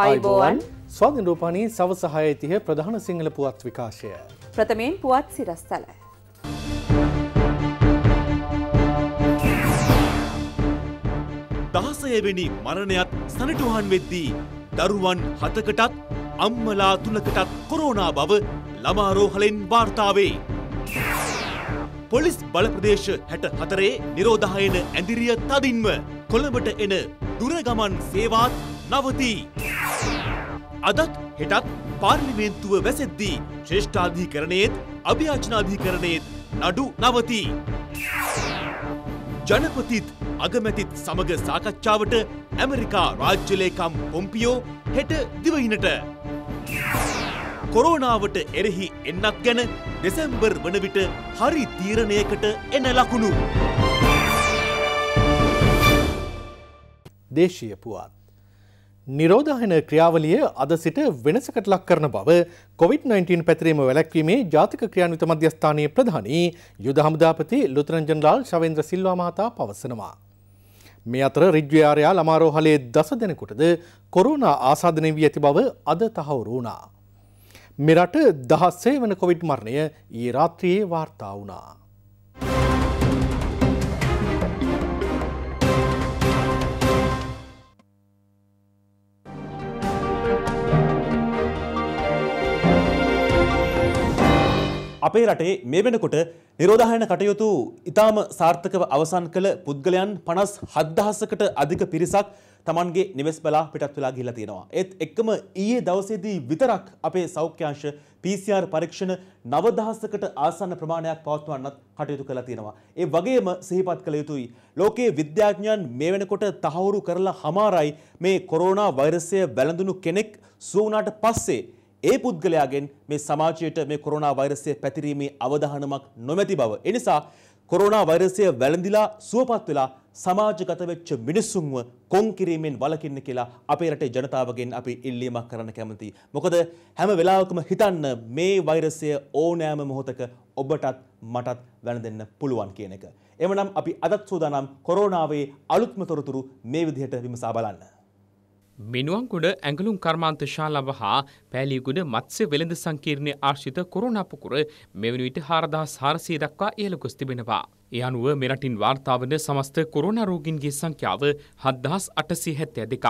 ආයිබෝවන් ස්වාධින් රූපාණී සවසහය තිය ප්‍රධාන සිංහල පුවත් විකාශය. ප්‍රථමයෙන් පුවත් සිරස්තලයි. දහසයවෙනි මරණයත් සනටුහන් වෙද්දී දරුවන් හතකටත් අම්මලා තුනකටත් කොරෝනා බව ළමාරෝහලෙන් වාර්තාවේ. පොලිස් බලප්‍රදේශ හැට හතරේ නිරෝධහයන ඇදිරිය තදින්ම කොළඹට එන දුරගමන් සේවාත් නවතී. අදත් හෙටත් පාර්ලිමේන්තුව වැසෙද්දී ශ්‍රේෂ්ඨාධිකරණයේත් අභ්‍යාචනාධිකරණයේත් නඩු නවතී. ජනපතිත් අගමැතිත් සමග සාකච්ඡාවට ඇමරිකා රාජ්‍යලේකම් පොම්පියෝ හෙට දිවහිනට. කොරෝනාවට එරෙහි එන්නක් ගැන දෙසැම්බර් වන විට හරි තීරණයකට එන ලකුණු. දේශීය පුවත්. නිරෝධහන ක්‍රියාවලිය අද සිට වෙනසකට ලක් කරන බව COොVID-19 පැතිරීම වැලැක්වීමේ ජාතික ක්‍රියාන්විත මධ්‍යස්ථානයේ ප්‍රධානී යුද හමුදාපති ලුතරංජනරාල් ශවෙන්ද්‍ර සිල්වා මහතා පවසනවා. මේ අතර රිජ්්‍යයාරයා ළමාරෝහලේ දස දෙනකුටද කොරුණා ආසාධනය වී ඇති බව අද තහවුරු වුණා. මෙරට දහස්සේ වන කොවිඩ් මරණය ඒ රාත්‍රයේ වාර්තා වුණා. අපේ රටේ මේ වෙනකොට නිරෝධායන කටයුතු ඉතාම සාර්ථකව අවසන් කළ පුද්ගලයන් පනස් හද්දහසකට අධික පිරිසක් තමන්ගේ නිවෙස් බලා පිටත් වෙලා ගිහිලා තියෙනවා. ඒත් එක්කම ඊයේ දවසේදී විතරක් අපේ සෞඛ්‍යාංශ PCR පරීක්ෂණ 9000කට ආසන්න ප්‍රමාණයක් පවත්වන්නත් කටයුතු කරලා තියෙනවා. ඒ වගේම සිහිපත් කළ යුතුයි ලෝකයේ විද්‍යාඥයන් මේ වෙනකොට තහවුරු කරලා හමාරයි මේ කොරෝනා වෛරසය වැළඳුණු කෙනෙක් සුව වුණාට පස්සේ ඒ පුද්ගලයාගෙන් මේ සමාජයට මේ කොරෝනා වෛරසය පැතිරීමේ අවධානමක් නොමැති බව. එනිසා කොරෝනා වෛරසය වැළඳිලා සුවපත් වෙලා සමාජගත වෙච්ච මිනිස්සුන්ව කොන් කිරීමෙන් වළකින්න කියලා අපේ රටේ ජනතාවගෙන් අපි ඉල්ලීමක් කරන්න කැමතියි. මොකද හැම වෙලාවකම හිතන්න මේ වෛරසය ඕනෑම මොහොතක ඔබටත් මටත් වැළඳෙන්න පුළුවන් කියන එක. එමනම් අපි අදත් සූදානම් කොරෝනාවේ අලුත්ම තොරතුරු මේ විදිහට විමසා බලන්න. මිනුවන්කුඩ ඇඟලුම් කර්මාන්ත ශාලාව හා පෑලියගුඩ මත්ස්‍ය වෙළඳ සංකීර්ණය ආශ්‍රිත කොරෝනාපුකුර මෙවැනි විට හාරදහස් හාරසය දක්වා ඉහළ ගොස් තිබෙනවා. ඒ අනුව මෙරටින් වාර්තාාවන සමස්ත කොරෝනරෝගින්ගේ සංඛ්‍යාව හත්දහස් අටසය හැත්තෑ දෙකක්.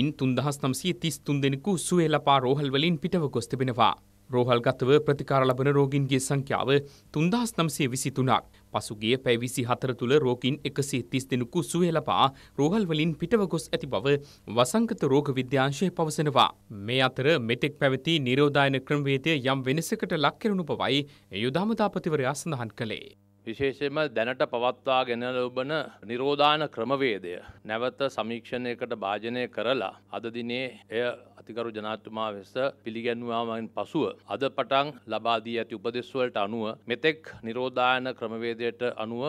ඉන් තුන්දහස් නම්සී තිස් තුන්දෙනෙකු සුවේලපා රෝහල්වලින් පිටව ගොස්තිබෙනවා. රෝහල්ගතව ප්‍රතිකාර ලබන රෝගීන්ගේ සංඛ්‍යාව තුන්දහස් නම්සේ විසි තුනක්. පසුගිය පැවිසි හතර තුළ රෝගීන් එකසේ තිස් දෙනෙකු සුවය ලබා රෝහල්වලින් පිටව ගොස් ඇති බව වසංගත රෝග විද්‍යාංශය පවසනවා. මේ අතර මෙතෙක් පැවති නිරෝධායන ක්‍රමවේදය යම් වෙනසකට ලක්කරුණු බවයි යුදාමතාපතිවරයා සඳහන් කළේ. විශේෂයෙන්ම දැනට පවත්වා ගෙන ලබන නිරෝධාන ක්‍රමවේදය නැවත සමීක්ෂණයකට භාජනය කරලා අද දිනේ එය අතිකරු ජනාතුමා වෙස පිළිගැන්වාමෙන් පසුව අද පටන් ලබා දී ඇති උපදෙස්වලට අනුව මෙතෙක් නිරෝධායන ක්‍රමවේදයට අනුව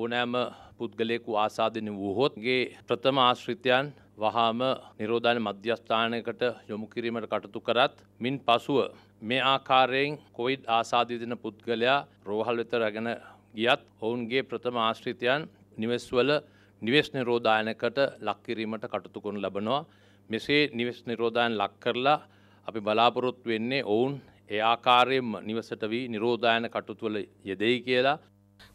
ඕනෑම පුද්ගලයෙකු ආසාදින වූහොත්ගේ ප්‍රථම ආශ්‍රිතයන් වහාම නිරෝධාන මධ්‍යස්ථානයකට යොමු කිරීමට කටතු කරත් මින් පසුව මේ ආකාරයෙන් කොයිඩ් ආසාධිතන පුද්ගලයා රෝහල් වෙත රැගෙන ගියත් ඔවුන්ගේ ප්‍රථම ආශ්‍රිතයන් නිවෙස්වල නිවෙස් නිරෝධායනකට ලක්කිරීමට කටතු කරනු ලබනවා. මෙසේ නිවෙස් නිරෝධයන් ලක් කරලා අපි බලාපොරොත් වෙන්නේ ඔවුන් ඒ ආකාරයෙන්ම නිවසට වී නිරෝධායන කටුතුවල යෙදෙයි කියලා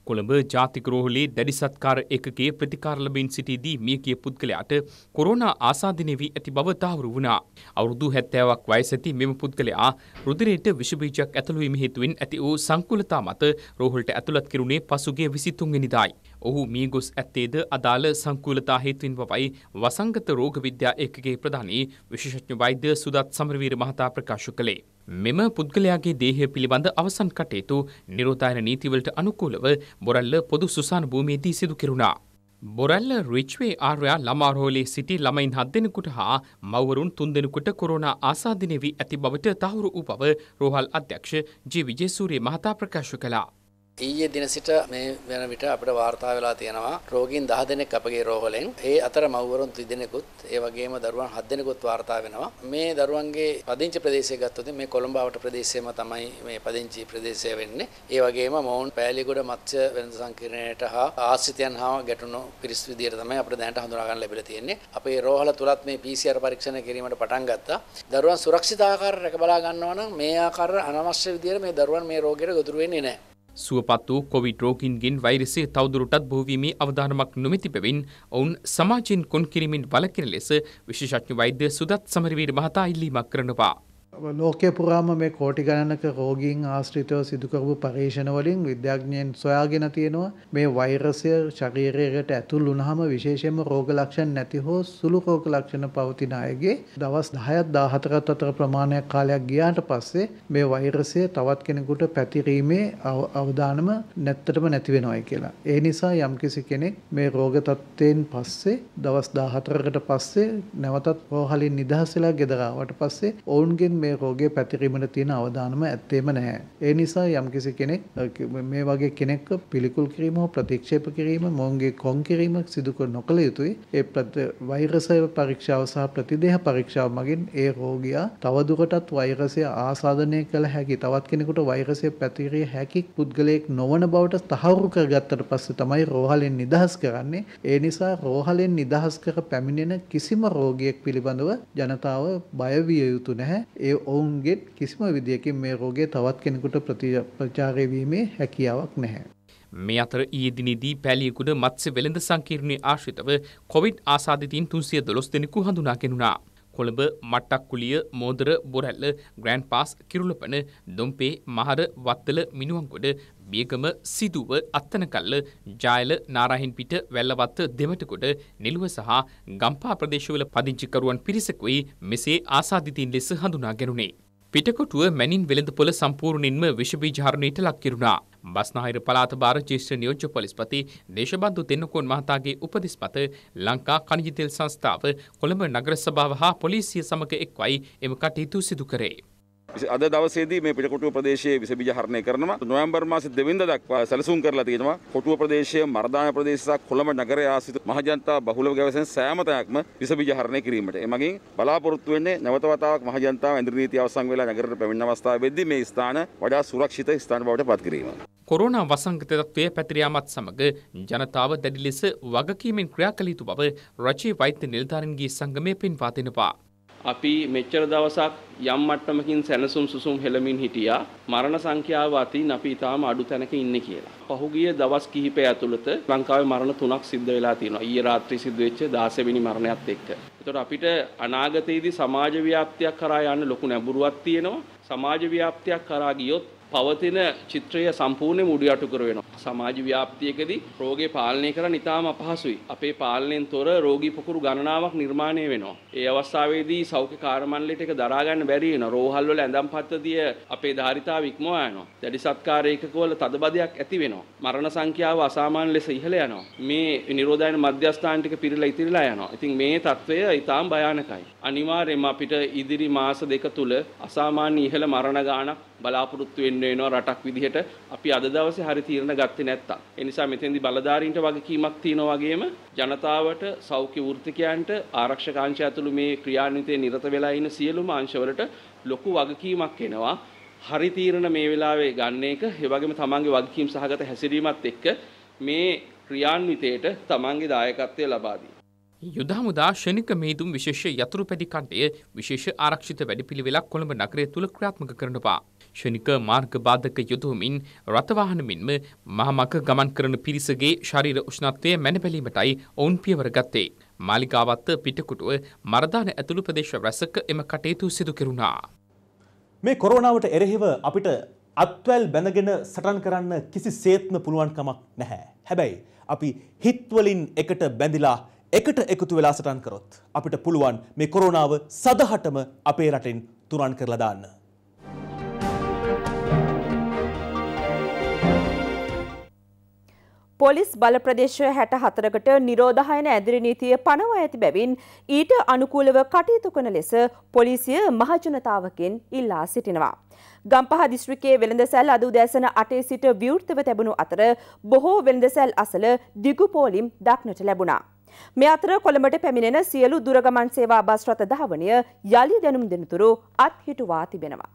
කොළඹ ජාතික රෝහලේ දැඩි සත්කාර ඒකකයේ ප්‍රතිකාර ලැබින් සිටියේදී මියගිය පුද්ගලයාට කොරෝනා ආසාදිත වී ඇති බව තහවුරු වුණා. අවුරුදු 70ක් වයස ඇති මෙම පුද්ගලයා රුධිරයට විෂ බීජයක් ඇතුළු වීම හේතුවෙන් ඇති වූ සංකුලතා මත රෝහලට ඇතුළත් කිරුණේ පසුගිය 23 වෙනිදායි. ඔහු මිය ගොස් ඇත්තේද අදාළ සංකුලතා හේතුවෙන් බවයි වසංගත රෝග විද්‍යා ඒකකයේ ප්‍රධානී විශේෂඥ වෛද්‍ය සුදත් සමරවීර මහතා ප්‍රකාශ කළේ. මෙම පුද්ගලයාගේ දේහය පිළිබඳ අවසන් කටයුතු නිරෝධායන නීතිවලට අනුකූලව බොරල්ල පොදු සුසාන භූමියේදී සිදු කෙරුණා. බොරල්ල රිච්වේ ආර්යා ළමාරෝලේ සිටි ළමයින් හත් දෙනෙකුට හා මවරුන් තුන් දෙනෙකුට කොරෝනා ආසාදිනය වී ඇති බවට තහවුරු වූ බව රෝහල් අධ්‍යක්ෂ ජී විජේසූරිය මහතා ප්‍රකාශ කළා. ඊයේ දින සිට මේ වෙන විට අපිට වාර්තා වෙලා තියෙනවා රෝගීන් 10 දෙනෙක් අපගේ රෝහලෙන් ඒ අතර මව්වරුන් 3 දෙනෙකුත් ඒ වගේම දරුවන් 7 දෙනෙකුත් වාර්තා වෙනවා මේ දරුවන්ගේ පදිංචි ප්‍රදේශය ගත්තොත් මේ කොළඹවට ප්‍රදේශයම තමයි මේ පදිංචි ප්‍රදේශය වෙන්නේ ඒ වගේම මොවුන් පෑලිගොඩ මත්ස්‍ය වෙළඳ සංකීර්ණයට හා ආශ්‍රිතයන් හා ගැටුණු පිරිස් විදියට තමයි අපිට දැනට හඳුනා ගන්න ලැබිලා තියෙන්නේ අපේ රෝහල තුලත් මේ PCR පරීක්ෂණ කිරීමට පටන් ගත්තා දරුවන් සුරක්ෂිත ආකාරයට රැක බලා ගන්නවා නම් මේ ආකාර අනවශ්‍ය විදියට මේ දරුවන් මේ රෝගයට ගොදුරු වෙන්නේ නැහැ සුවපත් වූ කොවිඩ් රෝගීන්ගෙන් වෛරසය තවදුරටත් බොහෝවීමේ අවධානමක් නොමැති බැවින් ඔවුන් සමාජයෙන් කොන් කිරීමෙන් වළකින ලෙස විශේෂඥ වෛද්‍ය සුදත් සමරවීර මහතා ඉල්ලීමක් කරනවා. ලෝකය පුරාම මේ කෝටි ගණනක රෝගීන් ආශ්‍රිතව සිදුකරපු පරීක්ෂණවලින් විද්‍යාඥයෙන් සොයාගෙන තියෙනවා මේ වෛරසය ශරීරයට ඇතුල් වුණහම විශේෂයෙන්ම රෝග ලක්ෂණ නැති හෝ සුළු රෝග ලක්ෂණ පවතින අයගේ දවස් 10ත් 14ත් අතර ප්‍රමාණයක් කාලයක් ගියාට පස්සේ මේ වෛරසය තවත් කෙනෙකුට පැතිරීමේ අවදානම නැත්තටම නැති වෙනවායි කියලා. ඒ නිසා යම්කිසි කෙනෙක් මේ රෝග තත්ත්වයෙන් පස්සේ දවස් 14කට පස්සේ නැවතත් රෝහලින් නිදහස් වෙලා ගෙදර ආවට පස්සේ ඔවුන්ගෙන් මේ රෝගය පැතිරීමට තියෙන අවධානම ඇත්තේම නැහැ. ඒ නිසා යම්කිසි කෙනෙක් මේ වගේ කෙනෙක්ව පිළිකුල් කිරීම හෝ ප්‍රතික්ෂේප කිරීම මොවුන්ගේ කොන් කිරීම සිදු නොකළ යුතුයි. ඒ වෛරසය පරීක්ෂාව සහ ප්‍රතිදේහ පරීක්ෂාව මගින් ඒ රෝගියා තවදුරටත් වෛරසය ආසාදනය කළ හැකි තවත් කෙනෙකුට වෛරසය පැතිරිය හැකි පුද්ගලයෙක් නොවන බවට තහවුරු කරගත්තට පස්සේ තමයි රෝහලෙන් නිදහස් කරන්නේ. ඒ නිසා රෝහලෙන් නිදහස් කර පැමිණෙන කිසිම රෝගියෙක් පිළිබඳව ජනතාව බය විය යුතු නැහැ. ඒ ඔවුන්ගේ කිසිම විදියකින් මේ රෝගය තවත් කෙනෙකුට ප්‍රචාරය වීමේ හැකියාවක් නැහැ. මේ අතර ඊයේදිනේදී පැලියකුඩ මත්ස්‍ය වෙළඳ සංකීර්ණයේ ආශ්‍රිතව කොවිඩ් ආසාදිතයින් 312 දෙනෙකු හඳුනා ගෙනුණා. කොළඹ මට්ටක්කුලිය මෝදර බොරැල්ල ග්‍රෑන්් පාස් කිරුලපන දොම්පේ මහර වත්තල මිනුවන්කොඩ බියගම සිදුව අත්තනකල්ල ජායල නාරහින්පිට වැල්ලවත්ත දෙමටකොට නිලුව සහ ගම්පා ප්‍රදේශවල පදිංචිකරුවන් පිරිසකුයි මෙසේ ආසාධිතීන් ලෙස හඳුනා ගැනුණේ. පිටකොටුව මැනින් වෙළඳපොළ සම්පූර්ණින්ම විෂබීජ හරණයට ලක් කිරුණා. බස්නාහිර පළාත භාර ජ්‍යෙෂ්ඨ නියෝජ්‍ය පොලිස්පති දේශබන්දු තෙන්නකෝන් මහතාගේ උපදෙස්පත ලංකා කණිජ තෙල් සංස්ථාව කොළඹ නගර සභාව හා පොලිසිය සමග එක්වයි එම කටයුතු සිදු කරේ. අද දවසේදී මේ පිටකොටුව ප්‍රදේශයේ විසබීජ හරණය කරනවා. නොවැම්බර් මාසේ 2 වෙනිදා දක්වා සැලසුම් කරලා තියෙනවා. කොටුව ප්‍රදේශයේ මර්දාන ප්‍රදේශ සහ කොළඹ නගරය ආශ්‍රිත මහජනතාව බහුලව ගැවසෙන සෑම තැනක්ම විසබීජ හරණය කිරීමට. එමගින් බලාපොරොත්තු වෙන්නේ නැවත වතාවක් මහජනතාව ඇඳිරි නීතිය අවසන් වෙලා නගරයට පැමිණෙන අවස්ථාවේදී මේ ස්ථාන වඩා සුරක්ෂිත ස්ථාන බවට පත් කිරීම. කොරෝනා වසංගතත්වය පැතිර යාමත් සමග ජනතාව දැඩි ලෙස වගකීමෙන් ක්‍රියා කළ යුතු බව රජයේ වෛද්‍ය නිලධාරීන්ගේ සංගමය පෙන්වා දෙනවා. අපි මෙච්චර දවසක් යම් මට්ටමකින් සැනසුම් සුසුම් හෙළමින් හිටියා මරණ සංඛ්‍යාව අතින් අපි ඊටාම අඩු තැනක ඉන්නේ කියලා. පහුගිය දවස් කිහිපය ඇතුළත ලංකාවේ මරණ තුනක් සිද්ධ වෙලා තියෙනවා. ඊයේ රාත්‍රියේ සිද්ධ වෙච්ච 16 වෙනි මරණයත් එක්ක. ඒතකොට අපිට අනාගතයේදී සමාජ ව්‍යාප්තියක් කරා යන්න ලොකු නැඹුරුවක් තියෙනවා. සමාජ ව්‍යාප්තියක් කරා ගියොත් පවතින චිත්‍රය සම්පූර්ණයෙන් මුඩු යට කර වෙනවා. සමාජ ව්‍යාප්තියකදී රෝගේ පාලනය කරන්න ඉතාම අපහසුයි. අපේ පාලනයෙන් තොර රෝගී පොකුරු ගණනාවක් නිර්මාණය වෙනවා. ඒ අවස්ථාවේදී සෞඛ්‍ය කාර්මණ්ඩලයට ඒක දරා ගන්න බැරි වෙනවා. රෝහල් වල ඇඳම් පද්ධතිය අපේ ධාරිතාව ඉක්මවා යනවා. දැඩි සත්කාර ඒකකවල තදබදයක් ඇති වෙනවා. මරණ සංඛ්‍යාව අසාමාන්‍ය ලෙස ඉහළ යනවා. මේ නිරෝධායන මධ්‍යස්ථාන ටික පිරලා ඉතිරිලා යනවා. ඉතින් මේ තත්වය ඉතාම භයානකයි. අනිවාර්යයෙන්ම අපිට ඉදිරි මාස දෙක තුල අසාමාන්‍ය ඉහළ මරණ ගාණක් බලාපොරොත්තු වෙන්න ගෙන්න වෙනවා රටක් විදිහට අපි අද දවසේ හරි තීරණ ගත්තේ නැත්තම්. ඒ නිසා මෙතෙන්දි බලධාරීන්ට වගකීමක් තියෙනවා වගේම ජනතාවට සෞඛ්‍ය වෘත්තිකයන්ට ආරක්ෂක අංශය ඇතුළු මේ ක්‍රියාන්විතයේ නිරත වෙලා ඉන්න සියලුම අංශවලට ලොකු වගකීමක් එනවා. හරි තීරණ මේ වෙලාවේ ගන්න එක ඒ වගේම තමන්ගේ වගකීම් සහගත හැසිරීමත් එක්ක මේ ක්‍රියාන්විතයට තමන්ගේ දායකත්වය ලබා දී යුද හමුදා ෂණික මේදුම් විශේෂ යතුරු පැදි කණ්ඩය විශේෂ ආරක්ෂිත වැඩපිළිවෙලක් කොළඹ නගරය තුළ ක්‍රියාත්මක කරනවා. ෂණික මාර්ග බාධක යොදවමින් රථවාහන මෙන්ම මහමක ගමන් කරන පිරිසගේ ශරීර උෂ්ණත්වය මැනබැලීමටයි ඔවුන් පියවර ගත්තේ. මාලිගාවත්ත පිටකුටුව මරදාන ඇතුළු ප්‍රදේශ රැසක එම කටයුතු සිදු කෙරුණා. මේ කොරෝනාවට එරෙහිව අපිට අත්වැල් බැඳගෙන සටන් කරන්න කිසි සේත්ම පුළුවන්කමක් නැහැ. හැබැයි අපි හිත්වලින් එකට බැඳිලා එකට එකතු වෙලා සටන් කරොත් අපිට පුළුවන් මේ කොරෝනාව සදහටම අපේ රටෙන් තුරන් කරලා දාන්න. පොලිස් බල ප්‍රදේශය හැට හතරකට නිරෝධහයන ඇදිරි නීතිය පනවා ඇති බැවින් ඊට අනුකූලව කටයුතු කන ලෙස පොලිසිය මහජනතාවකෙන් ඉල්ලා සිටිනවා. ගම්පහ දිශ්‍රිකයේ වෙළඳසැල් අද උදෑසන අටේ සිට විවෘතව තැබුණු අතර බොහෝ වෙළඳසැල් අසල දිගු පෝලිම් දක්නට ලැබුණා. මේ අතර කොළඹට පැමිණෙන සියලු දුරගමන් සේවා බස් රථ ධාවනය යළි දැනුම් දෙනතුරු අත්හිටුවා තිබෙනවා.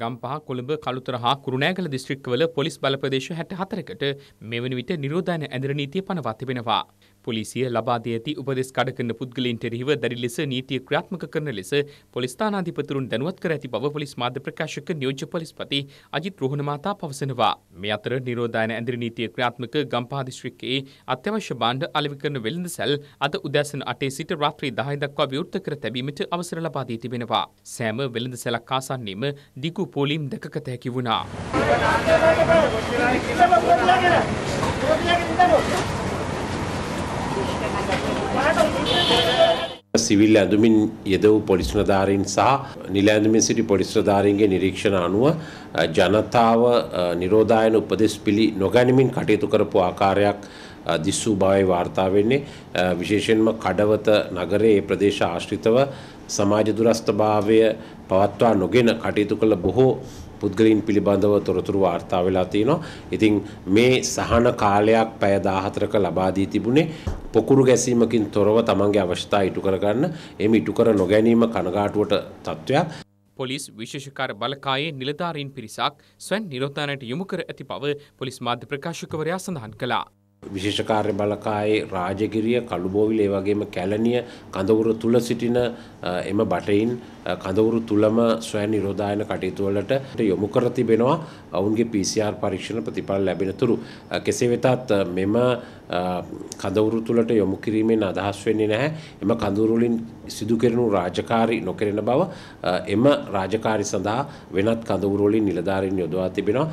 ගම්පහ කොළඹ කළුතර හා කුරුණෑගල දිස්ත්‍රික්කවල පොලිස් බලප්‍රදේශ හැට හතරකට මෙවැනි විට නිරෝධායන ඇදර නීතිය පනවා තිබෙනවා. පොලිසිය ලබා දී ඇති උපදෙස් කඩකරන පුද්ගලයින්ට එරෙහිව දැඩි ලෙස නීතිය ක්‍රියාත්මක කරන ලෙස පොලිස් ස්ථානාධිපතිවරුන් දැනුවත් කර ඇති බව පොලිස් මාධ්‍ය ප්‍රකාශක නියෝජ්‍ය පොලිස්පති අජිත් රෝහණ මහතා පවසනවා. මේ අතර නිරෝධායන ඇඳිරි නීතිය ක්‍රියාත්මක ගම්පහ දිස්ත්‍රික්කයේ අත්‍යවශ්‍ය භාණ්ඩ අලෙවි කරන වෙළඳසැල් අද උදෑසන 8 සිට රාත්‍රී 10 දක්වා විවෘත කර තැබීමට අවසර ලබා දී තිබෙනවා. සෑම වෙළඳසැලක් ආසන්නයේම දිග දෙනෙකු පොලිම් දෙකකත හැකි වුණා. සිවිල් ඇඳුමින් යෙදවූ පොලිස්නධාරීන් සහ නිලඇඳුමින් සිටි පොලිස්්‍රධාරීන්ගේ නිරීක්ෂණ අනුව ජනතාව නිරෝධායන උපදෙස් පිළි නොගැනමින් කටයුතු කරපු ආකාරයක් දිස්සූ භාවය වාර්තා වෙන්නේ විශේෂෙන්ම කඩවත නගරයේ ප්‍රදේශ ආශ්‍රිතව සමාජ දුරස්ථභාවය පවත්වා නොගෙන කටයුතු කළ බොහෝ පුද්ගලින් පිළිබඳව තොරතුරු වාර්තා වෙලා තියෙනවා. ඉතින් මේ සහන කාලයක් පැය 14ක ලබා දී තිබුණේ පොකුරු ගැසීමකින් තොරව තමන්ගේ අවශ්‍යතා ඉටු කරගන්න එම ඉටු කර නොගැනීම කනගාටුවට තත්ත්වයක්. පොලිස් විශේෂකාර බලකායේ නිලධාරීන් පිරිසක් ස්වැන් නිරෝධානයට යොමු කර ඇති බව පොලිස් මාධ්‍ය ප්‍රකාශකවරයා සඳහන් කළා. විශේෂකාර්ය බලකායේ රාජගිරිය කළුබෝවිල ඒ වගේම කැලණිය කඳවුරු තුල සිටින එම බටයින් කඳවුරු තුලම ස්වයං නිරෝධායන කටයුතු වලට යොමු කර තිබෙනවා ඔවුන්ගේ PCR පරීක්ෂණ ප්‍රතිඵල ලැබෙන තුරු කෙසේ වෙතත් මෙම කඳවුරු තුලට යොමු කිරීමෙන් අදහස් වෙන්නේ නැහැ එම කඳවුරු වලින් සිදු කෙරෙනු රාජකාරී නොකරන බව එම රාජකාරී සඳහා වෙනත් කඳවුරු වලින් නිලධාරීන් යොදවා තිබෙනවා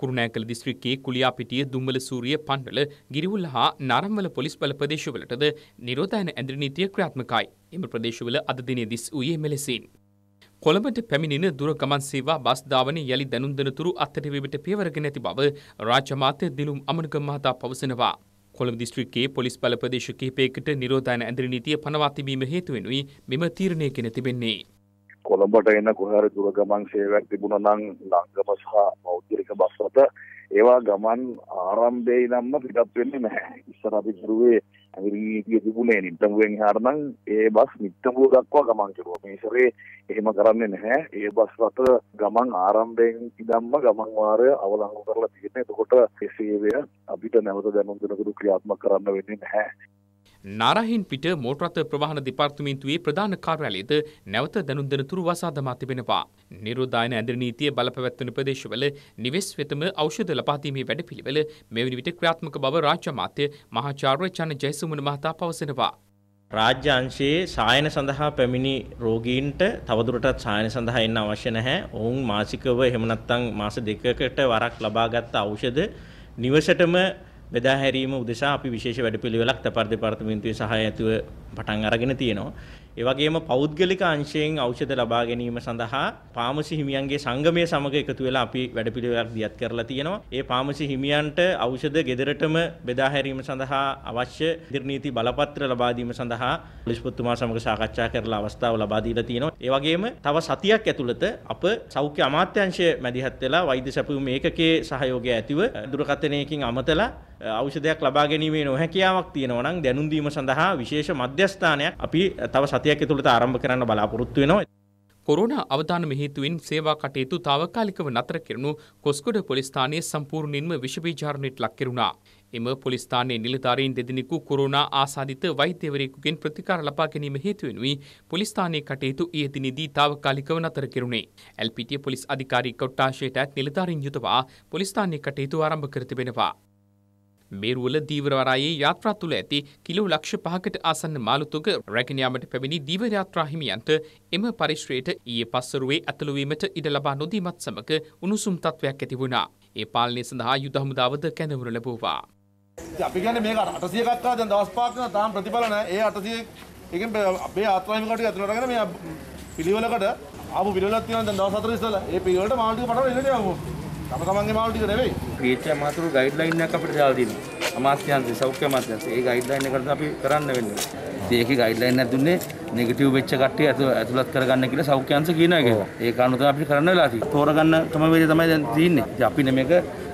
කුරුණෑකල දිස්ත්‍රික්කයේ කුලියාපිටිය දුම්බල සූරිය පන්වල ගිරිවුල්ල හා නරම්වල පොලිස් බල ප්‍රදේශවලටද නිරෝධායන ඇඳරි නීතිය ක්‍රියාත්මකයි. එම ප්‍රදේශවල අද දිනේ දිස් වූයේ මෙලෙසින්. කොළඹට පැමිණෙන දුරගමන් සේවා බස් ධාවන යළි දැනුම් දෙනතුරු අත්හැරීමට පියවරගෙන ඇති බව රාජ්‍ය මාත්‍ය දිලුම් අමනක මහතා පවසනවා. කොළඹ දිස්ත්‍රික්කයේ පොලිස් බල ප්‍රදේශ කිහිපයකට නිරෝධායන ඇඳරි නීතිය පනවා තිබීම හේතු වෙනුයි මෙම තීරණය ගෙන තිබෙන්නේ. කොළඹට එන්න කොහර දුරගමන් සේවයක් තිබුණ නම් ලංගම සහ පෞද්ගලික බස් රථ ඒවා ගමන් ආරම්භයේ ඉඳන්ම පිටත් වෙන්නේ නැහැ. ඉස්සර අපි කරුවේ ඇමරිකාවේ තිබුණේ නිට්ටඹුවෙන් හරනම් ඒ බස් නිට්ටඹුව දක්වා ගමන් කරුවා. මේ ඉස්සරේ එහෙම කරන්නේ නැහැ. ඒ බස් රථ ගමන් ආරම්භයෙන් ඉඳන්ම ගමන් වාරය අවලංගු කරලා තියෙනවා. එතකොට ඒ සේවය අපිට නැවත දැනුම් දෙනකොට ක්‍රියාත්මක කරන්න වෙන්නේ නැහැ. නාරහින්පිට මෝටරත ප්‍රවාහන දෙපාර්තමේන්තුවේ ප්‍රධාන කාර්යාලයේද නැවත දැනුම් දෙන තුරු වසා දමා තිබෙනවා. නිරෝධායන ඇඳිරි නීතිය බලපැවැත්වෙන ප්‍රදේශවල නිවෙස් වෙතම ඖෂධ ලබා දීමේ වැඩපිළිවෙල මෙවැනි විට ක්‍රියාත්මක බව රාජ්‍ය අමාත්‍ය මහාචාර්ය චන්න ජයසුමන මහතා පවසනවා. රාජ්‍ය අංශයේ සායන සඳහා පැමිණි රෝගීන්ට තවදුරටත් සායන සඳහා එන්න අවශ්‍ය නැහැ. ඔවුන් මාසිකව එහෙම නැත්නම් මාස දෙකකට වරක් ලබාගත් ඖෂධ නිවසටම බෙදා හැරීම උදෙසා අපි විශේෂ වැඩපිළිවෙලක් තපාර දෙපාර්තමේන්තුවේ සහාය ඇතුව පටන් අරගෙන තියෙනවා. ඒවගේම පෞද්ගලික අංශයෙන් ඖෂධ ලබා ගැනීම සඳහා පාමසි හිමියන්ගේ සංගමය සමග එකතු වෙලා අපි වැඩපිළිවෙලක් දියත් කරලා තියෙනවා. ඒ පාමසි හිමියන්ට ඖෂධ ගෙදරටම බෙදා හැරීම සඳහා අවශ්‍ය දිර්නීති බලපත්‍ර ලබා දීම සඳහා පොලිස්පතිතුමා සමග සාකච්ඡා කරලා අවස්ථාව ලබා දීලා තියෙනවා. ඒ වගේම තව සතියක් ඇතුළත අප සෞඛ්‍ය අමාත්‍යාංශය මැදිහත් වෙලා වෛද්‍ය සැපයුම් ඒකකයේ සහයෝගය ඇතිව දුරකථනයකින් අමතලා ඖෂධයක් ලබා ගැනීමේ නොහැකියාවක් තියෙනවා නම් දැනුම් දීම සඳහා විශේෂ මධ්‍ය මධ්‍යස්ථානයක් අපි තව සතියක් ඇතුළත ආරම්භ කරන්න බලාපොරොත්තු වෙනවා. කොරුණ අවධානම හේතුවෙන් සේවා කටයුතු తాවකාලිකව නතර කෙරුණු කොස්ගොඩ පොලිස් ස්ථානයේ සම්පූර්ණයෙන්ම විෂබීජාරණයට ලක් කෙරුණා. එම පොලිස් ස්ථානයේ නිලධාරීන් දෙදෙනෙකු කොරුණා ආසාදිත වෛද්‍යවරයෙකුගෙන් ප්‍රතිකාර ලබා ගැනීම හේතුවෙනුයි පොලිස් ස්ථානයේ කටයුතු ඊයේ දිනේදී తాවකාලිකව නතර කෙරුණේ. එල්පීටී පොලිස් අධිකාරී කොට්ටාෂයට නිලධාරීන් යුතවා පොලිස් ස්ථානයේ කටයුතු ආරම්භ කර තිබෙනවා. මේරුවල දීවරවරයේ යාත්‍රා තුළ ඇති කිලෝ ලක්ෂ පහකට ආසන්න මාළුතුග රැගෙන යාමට පැමිණි දීව යාත්‍රා හිමියන්ට එම පරිශ්‍රයට ඊයේ පස්සරුවේ ඇතුළුවීමට ඉඩ ලබා නොදීමත් සමග උණුසුම් තත්වයක් ඇති වුණා. ඒ පාලනය සඳහා යුද හමුදාවද කැඳවුර ලැබුවා. අපි කියන්නේ මේක 800 ගත්තා දැන් දවස් පහක් වෙනවා තාම ප්‍රතිඵල නැහැ. ඒ 800 එකෙන් අපේ ආත්‍රාහිම කටේ අතුලට අරගෙන මේ පිළිවෙලකට ආපු පිළිවෙලක් තියෙනවා දැන් දවස් 4 ඉස්සෙල්ලා. ඒ පිළිවෙලට මාළු ටික පටවලා ඉන්නේ ආපු. තම තමන්ගේ මාව ටික නෙවෙයි. PH අමාත්‍යරු ගයිඩ්ලයින් එකක් අපිට දාලා දෙනවා. අමාත්‍යාංශය සෞඛ්‍ය අමාත්‍යාංශය. ඒ ගයිඩ්ලයින් එකට අපි කරන්න වෙන්නේ. ඉතින් ඒකේ ගයිඩ්ලයින් එකක් දුන්නේ නෙගටිව් වෙච්ච කට්ටිය ඇතුළත් කරගන්න කියලා සෞඛ්‍ය අංශ කියනවා ඒක. ඒක අනුව තමයි අපිට කරන්න වෙලා තියෙන්නේ. තෝරගන්න ක්‍රමවේදය තමයි දැන් තියෙන්නේ. ඉතින් අපි නෙමෙක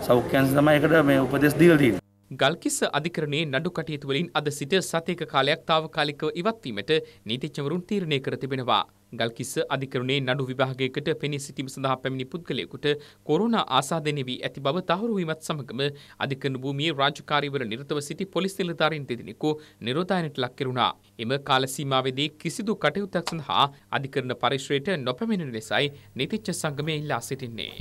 සෞඛ්‍ය අංශ තමයි ඒකට මේ උපදෙස් දීලා තියෙන්නේ. ගල්කිස්ස අධිකරණයේ නඩු කටයුතුවලින් අද සිට සතයක කාලයක් තාවකාලිකව ඉවත්වීමට නීතිච්චවරුන් තීරණය කර තිබෙනවා. ගල්කිස්ස අධිකරණයේ නඩු විභාගයකට පෙනී සිටීම සඳහා පැමිණි පුද්ගලයෙකුට කොරෝනා ආසාදනය වී ඇති බව තහවුරු වීමත් සමගම අධිකරණ භූමියේ රාජකාරීවර නිරතව සිටි පොලිස් නිලධාරීන් දෙදෙනෙකු නිරෝධායනයට ලක් කෙරුණා. එම කාල සීමාවේදී කිසිදු කටයුත්තක් සඳහා අධිකරණ පරිශ්‍රයට නොපැමිණෙන ලෙසයි නීතිච්ඡ සංගමය ඉල්ලා සිටින්නේ.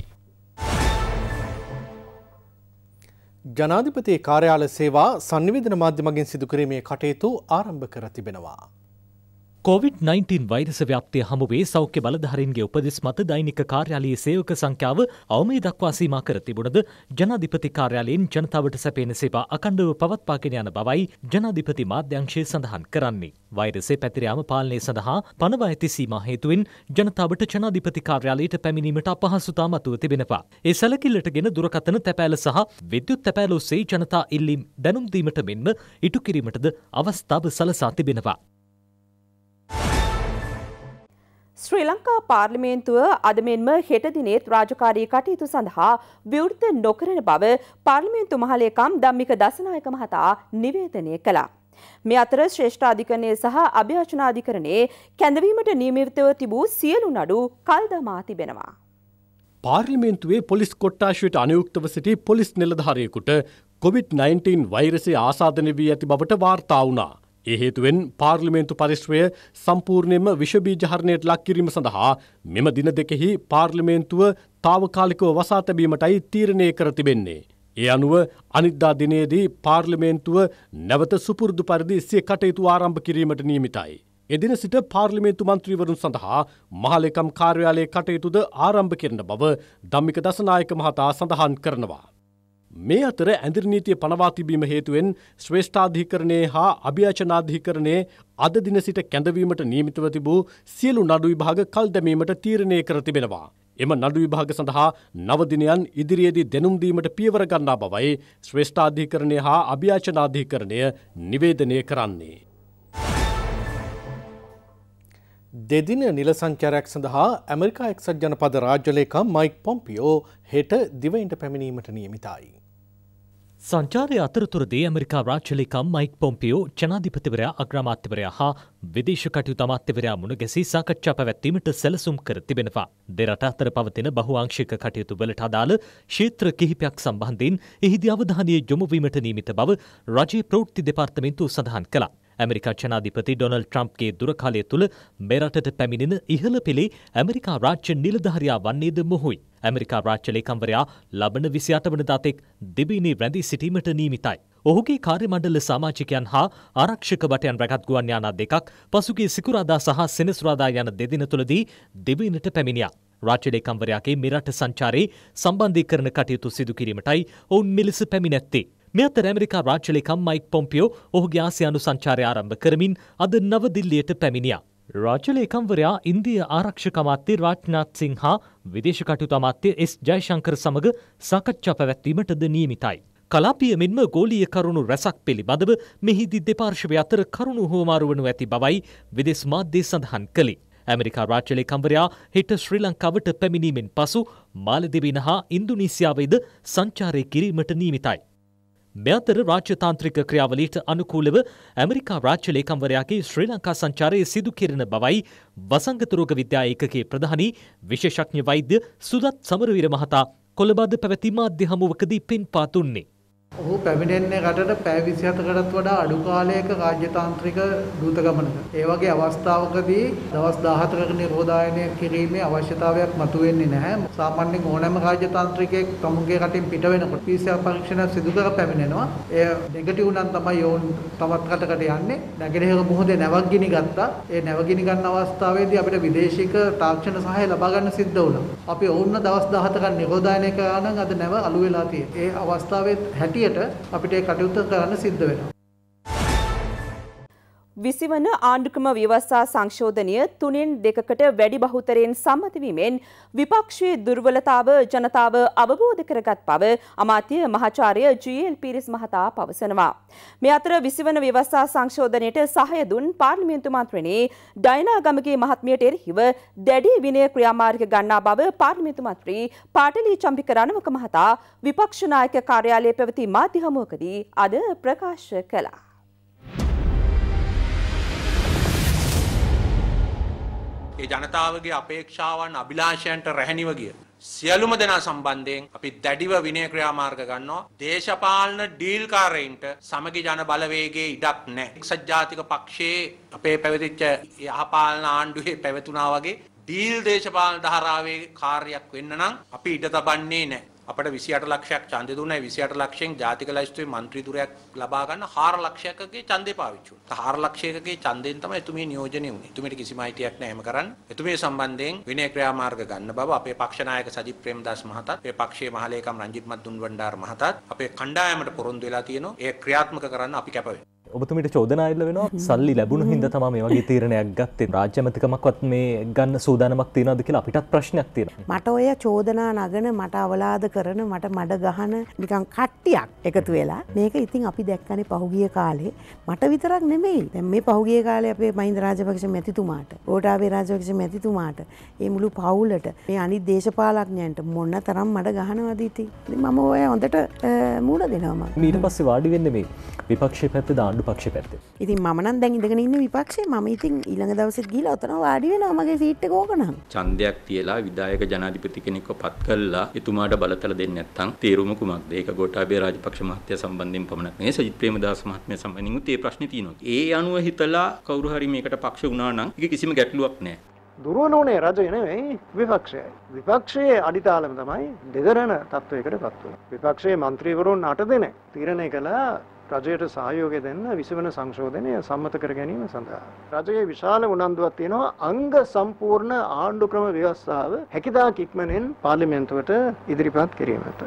ජනාධිපති කාර්යාල සේවා සංවිධන මාධ්‍යමගින් සිදුකිරීමේ කටයුතු ආරම්භ කර තිබෙනවා. කොවිD-19 වෛරස ව්‍යාප්තිය හමුවේ සෞඛ්‍ය බලධාරීන්ගේ උපදෙස් මත දෛනික කාර්යාලයේ සේවක සංඛ්‍යාව අවමේ දක්වා සීමා කර තිබුණද ජනාධිපති කාර්යාලයෙන් ජනතාවට සැපෙන සේවා අඛණ්ඩව පවත්වාගෙන යන බවයි ජනාධිපති මාධ්‍යංශය සඳහන් කරන්නේ. වෛරසේ පැතිර යාම පාලනය සඳහා පනවා ඇති සීමා හේතුවෙන් ජනතාවට ජනාධිපති කාර්යාලයට පැමිණීමට අපහසුතා මතුව තිබෙනවා. ඒ සැලකිල්ලටගෙන දුරකථන තැපෑල සහ විද්‍යුත් තැපෑල ඔස්සේ ජනතා ඉල්ලීම් දැනුම් දීමට මෙන්ම ඉටු කිරීමටද අවස්ථාව සලසා තිබෙනවා. ශ්‍රී ලංකා පාර්ලිමේන්තුව අද මෙන්ම හෙට දිනේත් රාජකාරී කටයුතු සඳහා විවෘත නොකරන බව පාර්ලිමේන්තු මහලේකම් ධම්මික දසනායක මහතා නිවේදනය කළා. මේ අතර ශ්‍රේෂ්ඨ අධිකරණය සහ අභ්‍යාචනා අධිකරණයේ කැඳවීමට නියමිතව තිබූ සියලු නඩු කල් දමා තිබෙනවා. පාර්ලිමේන්තුවේ පොලිස් කොට්ටාශයට අනයුක්තව සිටි පොලිස් නිලධාරයෙකුට කොවිD-19 වෛරසය ආසාධන වී ඇති බවට වාර්තා වුණා. ඒ හේතුවෙන් පාර්ලිමේන්තු පරිශ්‍රය සම්පූර්ණයෙන්ම විෂබීජහරණයට ලක් කිරීම සඳහා මෙම දින දෙකෙහි පාර්ලිමේන්තුව తాවකාලිකව වසා තැබීමටයි තීරණය කර තිබෙන්නේ. ඒ අනුව අනිද්දා දිනේදී පාර්ලිමේන්තුව නැවත සුපුරුදු පරිදි සිය කටයුතු ආරම්භ කිරීමට නියමිතයි. එදින සිට පාර්ලිමේන්තු මන්ත්‍රීවරුන් සඳහා මහලේකම් කාර්යාලයේ කටයුතුද ආරම්භ කරන බව ධම්මික දසනායක මහතා සඳහන් කරනවා. මේ අතර ඇඳිරි නීතිය පනවා තිබීම හේතුවෙන් ශ්‍රේෂ්ඨාධිකරණයේ හා අභියචනාධිකරණයේ අද දින සිට කැඳවීමට නියමිතව තිබූ සියලු නඩු විභාග කල් දැමීමට තීරණය කර තිබෙනවා. එම නඩු විභාග සඳහා නව දිනයන් ඉදිරියේදී දැනුම් දීමට පියවර ගන්නා බවයි ශ්‍රේෂ්ඨාධිකරණය හා අභියචනාධිකරණය නිවේදනය කරන්නේ. දෙදින නිල සංචාරයක් සඳහා ඇමරිකා එක්සත් ජනපද රාජ්‍යලේකම් මයික් පොම්පියෝ හෙට දිවයින්ට පැමිණීමට නියමිතයි. ಸಂಚಾರಿ ಅತರತುರದಿ ಅಮೆರಿಕ ರಾಜ್ಯಲಿಕ ಮೈಕ್ ಪೊಂಪಿಯೋ ಜನಾಧಿಪತಿವರ ಅಗ್ರಮಾತ್ಯವರ ಹಾ ವಿದೇಶ ಕಟಯುತ ಮಾತ್ಯವರ ಮುಣುಗೆಸಿ ಸಾಕච්ඡಾ පැවැත්වීමට සැලසුම් කර තිබෙනවා. දෙරට අතර පවතින බහුආංශික කටයුතු වලට අදාළ ක්ෂේත්‍ර කිහිපයක් සම්බන්ධයෙන් එහිදී අවධානය යොමුවීමට නියමිත බව රජයේ ප්‍රවෘත්ති දෙපාර්තමේන්තුව සඳහන් කළා. ඇමරිකා ජනාධිපති ඩොනල් ට්‍රම්ප්ගේ දුරකාලය තුළ මෙරටට පැමිණෙන ඉහළ පෙළේ ඇමරිකා රාජ්‍ය නිලධාරියා වන්නේද මොහුයි. ඇමරිකා රාච්චලේකම්වරයා ලබන විසි අටවනදාතෙක් දෙබීනේ රැඳී සිටීමට නීමිතයි. ඔහුගේ කාර්යමණ්ඩල සාමාජිකයන් හා ආරක්ෂක බටයන් රැගත් ගුවන් යානා දෙකක් පසුගේ සිකුරාදා සහ සෙනසුරාදා යන දෙදින තුළදී දෙබීනට පැමිණියා. රාච්චලේකම්වරයාගේ මෙරට සංචාරයේ සම්බන්ධීකරණ කටයුතු සිදු කිරීමටයි ඔවුන් මෙලෙස පැමිණැත්තේ. මෙත ඇමරිකා රාච්චලේකම් මයික් පොම්පියෝ ඔහුගේ ආසියානු සංචාරය ආරම්භ කරමින් අද නවදිල්ලියට පැමිණියා. රාජලේකම්වරයා ඉන්දිය ආරක්ෂකමත්ති රාජ්නාත් සිංහා විදේශකටයුතු අමාත්‍ය එස් ජයශංකර සමඟ සාකච්ඡා පැවැත්වීමටද නියමිතයි. කලාපිය මෙන්ම ගෝලිය කරුණු රැසක් පිළිබඳව මෙහිදි දෙපාර්ශවය අතර කරුණු හෝමාරුවනු ඇති බවයි විදෙස් මාධ්‍යය සඳහන් කළේ. ඇමරිකා රාජ්‍යලේකම්වරයා හිට ශ්‍රී ලංකාවට පැමිණීමෙන් පසු මාලදිවින හා ඉන්දුනීසියාවේද සංචාරය කිරීමට නීමිතයි. මෙතර රාජ්‍යතාන්ත්‍රික ක්‍රියාවලියට අනුකූලව ඇමරිකා රාජ්‍ය ලේකම්වරයාගේ ශ්‍රී ලංකා සංචාරය සිදු කෙරෙන බවයි වසංගත රෝග විද්‍යා ඒකකයේ ප්‍රධානී විශේෂඥ වෛද්‍ය සුදත් සමරවීර මහතා කොළඹ අද පැවති මාධ්‍ය හමුවකදී පින්පා දුන්නේ. ඔහු පැමිණෙන්නේ රටට පැය 27කටත් වඩා අඩු කාලයක රාජ්‍යතාන්ත්‍රික දූත ගමනක. ඒ වගේ අවස්ථාවකදී දවස් 14ක නිරෝධායනය කිරීමේ අවශ්‍යතාවයක් මතුවෙන්නේ නැහැ. සාමාන්‍යයෙන් ඕනෑම රාජ්‍යතාන්ත්‍රිකයෙක් තමුගේ රටින් පිට වෙනකොට PCR පරීක්ෂණ සිදු කර පැමිණෙනවා. එය නෙගටිව් නම් තමයි ඔවුන් තවත් රටකට යන්නේ. නැගෙනහිර මුහුදේ නැවක් ගිනි ගත්තා. ඒ නැව ගිනි ගන්න අවස්ථාවේදී අපිට විදේශික තාක්ෂණ සහාය ලබා ගන්න සිද්ධ වුණා. අපි ඔවුන්ව දවස් 14ක නිරෝධායනය කරා නම් අද නැව අලු වෙලා තියෙනවා. ඒ අවස්ථාවේ හැටි හැටියට අපිට ඒ කටයුත්ත කරන්න සිද්ධ වෙනවා. විසිවන ආණ්ඩුක්‍රම ව්‍යවස්ථා සංශෝධනය තුනෙන් දෙකකට වැඩි බහුතරයෙන් සම්මතිවීමෙන් විපක්ෂයේ දුර්වලතාව ජනතාව අවබෝධ කරගත් බව අමාත්‍ය මහාචාර්ය ජීඑල් පීරිස් මහතා පවසනවා. මේ අතර විසිවන ව්‍යවස්ථා සංශෝධනයට සහය දුන් පාර්ලිමේන්තු මන්ත්‍රණී ඩයනා ගමගේ මහත්මියට එරෙහිව දැඩි විනය ක්‍රියාමාර්ග ගන්නා බව පාර්ලිමේන්තු මන්ත්‍රී පාටලී චම්පික රණවක මහතා විපක්ෂ නායක කාර්යාලයේ පැවති මාධ්‍ය හමුවකදී අද ප්‍රකාශ කළා. ඒ ජනතාවගේ අපේක්ෂාවන් අභිලාෂයන්ට රැහැනිව ගිය. සියලුම දෙනා සම්බන්ධයෙන් අපි දැඩිව විනය ක්‍රියාමාර්ග ගන්නවා. දේශපාලන ඩීල්කාරයින්ට සමගි ජන බලවේගයේ ඉඩක් නැහැ. එක්සත් ජාතික පක්ෂයේ අපේ පැවතිච්ච යහපාලන ආණ්ඩුවේ පැවතුණා වගේ ඩීල් දේශපාලන ධාරාවේ කාර්යයක් වෙන්න නම් අපි ඉඩ තබන්නේ නැහැ. අපට 28 ලක්ෂයක් ඡන්දය දුන්නයි 28 ලක්ෂයෙන් ජාතික ලයිස්තුවේ മന്ത്രിදුරයක් ලබා ගන්න 4 ලක්ෂයකගේ ඡන්දේ පාවිච්චි වුණා. 4 ලක්ෂයකගේ ඡන්දයෙන් තමයි එතුමිය නියෝජනය වුණේ. එතුමියට කිසිම අයිතියක් නැහැ එහෙම කරන්න. එතුමිය සම්බන්ධයෙන් විනය ක්‍රියාමාර්ග ගන්න බව අපේ පක්ෂ නායක සජිත් ප්‍රේමදාස් මහතාත්, අපේ පක්ෂයේ මහලේකම් රංජිත් මද්දුන් වණ්ඩාර මහතාත් අපේ කණ්ඩායමට පොරොන්දු වෙලා තියෙනවා. ඒ ක්‍රියාත්මක කරන්න අපි කැපවෙනවා. ඔබතුමිට චෝදනාල්ල වෙන සල්ලි ලැබුණු හිද තම මේ වගේ තීරණයක් ගත්තේ රාජ්‍යමතිකමක්වත් මේ ගන්න සූදානමක් තියෙනද කියලා අපිටත් ප්‍රශ්නයක් තියෙන මට ඔය චෝදනා නගන මට අවලාද කරන මට මඩ ගහන නිකන් කට්ටියක් එකතු වෙලා මේක ඉතින් අපි දැක්කනේ පහුගිය කාලේ මට විතරක් නෙමෙයි දැන් මේ පහුගිය කාලේ අපේ මහින්ද රාජපක්ෂ මැතිතුමාට ඕටාබේ රාජපක්ෂ මැතිතුමාට මේ මුළු පවුලට මේ අනිත් දේශපාලඥයන්ට මොන තරම් මඩ ගහනවද ඉතින් මම ඔය හොඳට මූණ දෙනවා මම ඊට පස්සේ වාඩි වෙන්නේ මේ විපක්ෂයේ පැත්තේ දාන්න අඩු පක්ෂ පැත්ත ඉතින් මනන් දැන් ඉදගෙන ඉන්න විපක්ෂේ ම ඉතින් ඉළඟ දවසත් ගීල ඔතන වාඩිවෙන මගේ සිට්ට කෝකනම් චන්දයක් තියලා විදායක ජනාධිපති කෙනෙක්ව පත් කල්ලා එතුමාට බලතල දෙන්න ඇත්තන් තේරුම කුමක් ඒක ගොටාබේ රාජපක්ෂ මහත්‍ය සම්බන්ධයෙන් පමණක් මේ සජිත් ප්‍රේමදාස මහත්මය සම්බන්ධයෙන් තේ ප්‍රශ්න තියෙනවා ඒ අනුව හිතලා කවුරු හරි මේකට පක්ෂ වුණා නම් ඒක කිසිම ගැටලුවක් නැහැ දුරුවන ඕනේ රජය නෙවෙයි විපක්ෂයයි. විපක්ෂයේ අඩිතාලම තමයි දෙදරන තත්ත්වයකට පත්වන. විපක්ෂයේ මන්ත්‍රීවරුන් අට දෙනෙක් තීරණය කළා රජයට සහයෝගය දෙන්න විසවන සංශෝධනය සම්මත කර ගැනීම සඳහා. රජයේ විශාල උනන්දුවක් තියෙනවා අංග සම්පූර්ණ ආණ්ඩු ක්‍රම ව්‍යවස්ථාව හැකිතා කික්මනෙන් පාර්ලිමේන්තුවට ඉදිරිපත් කිරීමට.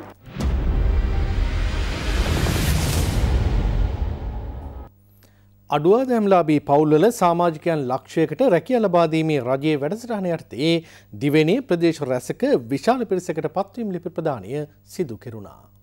අඩුවාදැම්ලාබී පවුල්වල සාමාජිකයන් ලක්ෂයකට රැකිය ලබාදීමේ රජයේ වැඩසටහන යටතේ දිවෙනේ ප්‍රදේශ රැසක විශාල පිරිසකට පත්වීම් ලිපි ප්‍රදානය සිදු කෙරුණා.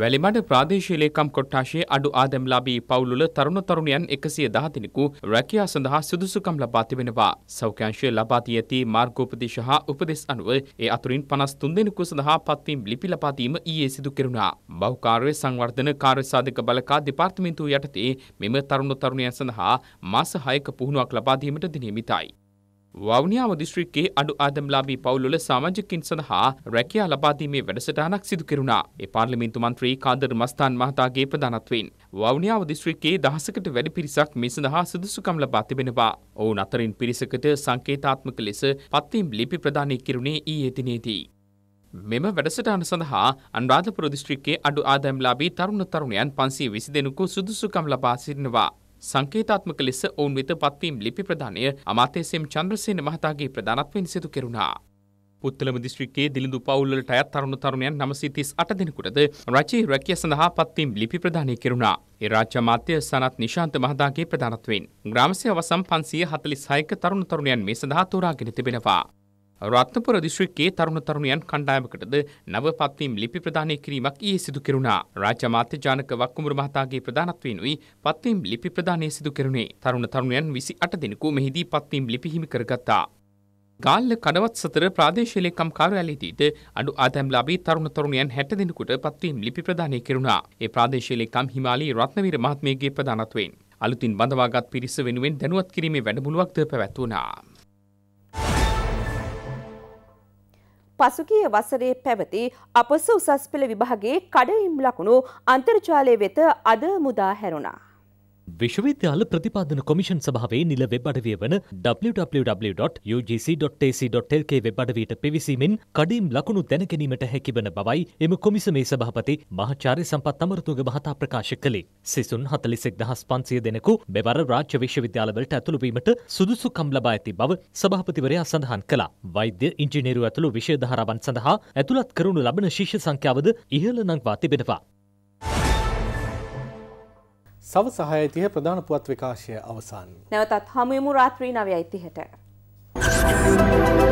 වැලිමඩ ප්‍රාදේශීය ලේකම් කොට්ටාශයේ අඩු ආදම්ලාභී පවුල්වල තරුණ තරුණියන් 110 දෙනෙකු රැකියා සඳහා සුදුසුකම් ලබා තිබෙනවා. සෞඛ්‍යාංශය ලබා දී ඇති මාර්ගෝපදේශ හා උපදෙස් අනුව ඒ අතුරින් 53 දෙනෙකු සඳහා පත්වීම් ලිපි ලබා දීම ඊයේ සිදු කෙරුණා. බහුකාර්ය සංවර්ධන කාර්ය සාධක බලකා දෙපාර්තමේන්තුව යටතේ මෙම තරුණ තරුණියන් සඳහා මාස 6ක පුහුණුවක් ලබා දීමට නියමිතයි. වවුනියාව දිස්ත්‍රික්කයේ අඩු ආදම්ලාබී පවුල්වල සමාජිකින් සඳහා රැකියා ලබාදීමේ වැඩසටහනක් සිදු කෙරුණා. ඒ පාර්ලිමේන්තු මන්ත්‍රී කාදර් මස්තාන් මහතාගේ ප්‍රධානත්වයෙන් වවුනියාව දිස්ත්‍රික්කයේ දහසකට වැඩි පිරිසක් මේ සඳහා සුදුසුකම් ලබා තිබෙනවා. ඔවුන් අතරින් පිරිසකට සංකේතාත්මක ලෙස පත්වීම් ලිපි ප්‍රදානය කෙරුණේ ඊයේ දිනේදී. මෙම වැඩසටහන සඳහා අනුරාධපුර දිස්ත්‍රික්කයේ අඩු ආදායම්ලාභී තරුණ තරුණයන් 520 දෙනෙකු සුදුසුකම් ලබා සිටිනවා. සංකේතාත්මක ලෙස ඔවුන් වෙත පත්වීම් ලිපි ප්‍රදානය අමාත්‍යසම් චන්ද්‍රසේන මහතාගේ ප්‍රධානත්වයෙන් සිදු කෙරුණා. පුත්තලම දිස්ත්‍රික්කයේ දිලිඳු පවුල්වලට අයත් තරුණ තරුණයන් 938 දෙනෙකුටද රජයේ රැකිය සඳහා පත්වීම් ලිපි ප්‍රදානය කෙරුණා. ඒ රාජ්‍ය අමාත්‍ය සනත් නිශාන්ත මහතාගේ ප්‍රධානත්වයෙන් ග්‍රාම සේවසම් 546ක තරුණ තරුණයන් මේ සඳහා තෝරාගෙන තිබෙනවා. රත්නපුර දිශ්‍රික්කයේ තරුණ තරුණයන් කණ්ඩායමකටද නව පත්වීම් ලිපි ප්‍රදානය කිරීමක් ඊයේ සිදු කෙරුණා. රාජ්‍ය අමාත්‍ය ජානක වක්කුමර මහතාගේ ප්‍රධානත්වයෙන්ුයි පත්වීම් ලිපි ප්‍රදානය සිදු කෙරුණේ. තරුණ තරුණයන් 28 දෙනෙකු මෙහිදී පත්වීම් ලිපි හිමි කරගත්තා. ගාල්ල කඩවත් සතර ප්‍රාදේශීය ලේකම් කාර්යාලයේදීද අඩු ආදායම් ලාභී තරුණ තරුණයන් 60 දෙනෙකුට පත්වීම් ලිපි ප්‍රදානය කෙරුණා. ඒ ප්‍රාදේශීය ලේකම් හිමාලි රත්නවීර මහත්මියගේ ප්‍රධානත්වයෙන් අලුතින් බඳවාගත් පිරිස වෙනුවෙන් දැනුවත් කිරීමේ වැඩමුළුවක්ද පැවැත්වුණා. පසුගිය වසරේ පැවති අපස උසස් පෙළ විභාගයේ කඩඉම් ලකුණු අන්තර්ජාලය වෙත අද මුදා හැරුණා. විශ්වවිද්‍යාල ප්‍රතිපාදන කොමිෂන් සභාවේ නිල වෙබ් අඩවිය වන www.ugc.ac.lk වෙබ් අඩවියට පිවිසීමෙන් කඩින් ලකුණු දැනගැනීමට හැකිවන බවයි එම කොමිසමේ සභාපති මහාචාර්ය සම්පත් අමරතුංග මහතා ප්‍රකාශ කළේ. සිසුන් 46500 දෙනෙකු මෙවර රාජ්‍ය විශ්වවිද්‍යාලවලට ඇතුළු වීමට සුදුසුකම් ලබා ඇති බව සභාපතිවරයා සඳහන් කළා. වෛද්‍ය ඉංජිනේරු ඇතුළු විෂය ධාරාවන් සඳහා ඇතුළත් කරනු ලබන ශිෂ්‍ය සංඛ්‍යාවද ඉහළ නංවා තිබෙනවා. සව සහයතිය ප්‍රධාන පුවත් විකාශය අවසන්. නැවතත් හමුයමු රාත්‍රී නවයයිතිහට. Thank you.